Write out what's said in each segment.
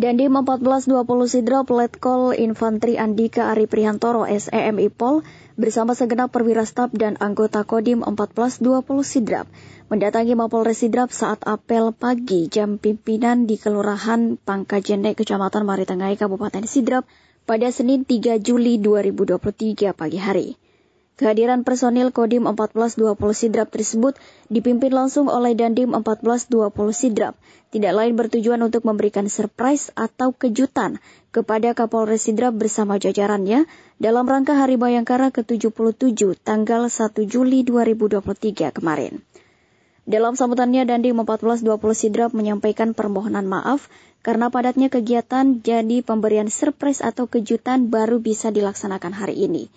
Dan di 1420 Sidrap Letkol Infanteri Andika Ari Prihantoro SEM Ipol bersama segenap perwira staf dan anggota Kodim 1420 Sidrap mendatangi Mapolres Sidrap saat apel pagi jam pimpinan di Kelurahan Pangkajene Kecamatan Maritangai Kabupaten Sidrap pada Senin 3 Juli 2023 pagi hari. Kehadiran personil Kodim 1420 Sidrap tersebut dipimpin langsung oleh Dandim 1420 Sidrap, tidak lain bertujuan untuk memberikan surprise atau kejutan kepada Kapolres Sidrap bersama jajarannya dalam rangka Hari Bayangkara ke-77 tanggal 1 Juli 2023 kemarin. Dalam sambutannya, Dandim 1420 Sidrap menyampaikan permohonan maaf karena padatnya kegiatan jadi pemberian surprise atau kejutan baru bisa dilaksanakan hari ini.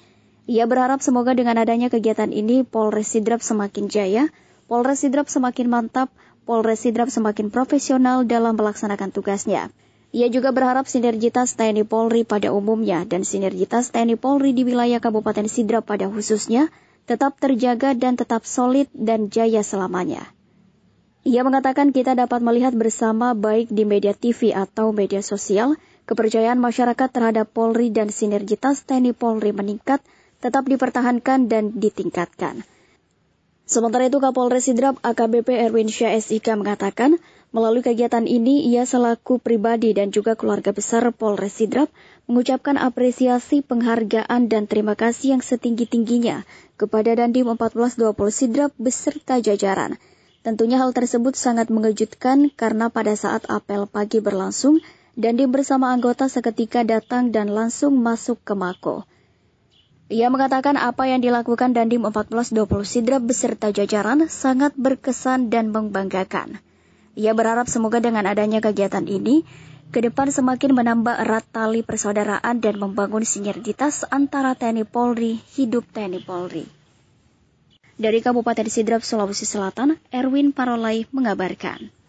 Ia berharap semoga dengan adanya kegiatan ini Polres Sidrap semakin jaya, Polres Sidrap semakin mantap, Polres Sidrap semakin profesional dalam melaksanakan tugasnya. Ia juga berharap sinergitas TNI Polri pada umumnya dan sinergitas TNI Polri di wilayah Kabupaten Sidrap pada khususnya tetap terjaga dan tetap solid dan jaya selamanya. Ia mengatakan kita dapat melihat bersama baik di media TV atau media sosial, kepercayaan masyarakat terhadap Polri dan sinergitas TNI Polri meningkat tetap dipertahankan dan ditingkatkan. Sementara itu Kapolres Sidrap AKBP Erwin Syah SIK mengatakan, melalui kegiatan ini ia selaku pribadi dan juga keluarga besar Polres Sidrap mengucapkan apresiasi penghargaan dan terima kasih yang setinggi-tingginya kepada Dandim 1420 Sidrap beserta jajaran. Tentunya hal tersebut sangat mengejutkan karena pada saat apel pagi berlangsung, Dandim bersama anggota seketika datang dan langsung masuk ke Mako. Ia mengatakan apa yang dilakukan Dandim 1420 Sidrap beserta jajaran sangat berkesan dan membanggakan. Ia berharap semoga dengan adanya kegiatan ini, ke depan semakin menambah erat tali persaudaraan dan membangun sinergitas antara TNI Polri, hidup TNI Polri. Dari Kabupaten Sidrap, Sulawesi Selatan, Erwin Parolai mengabarkan.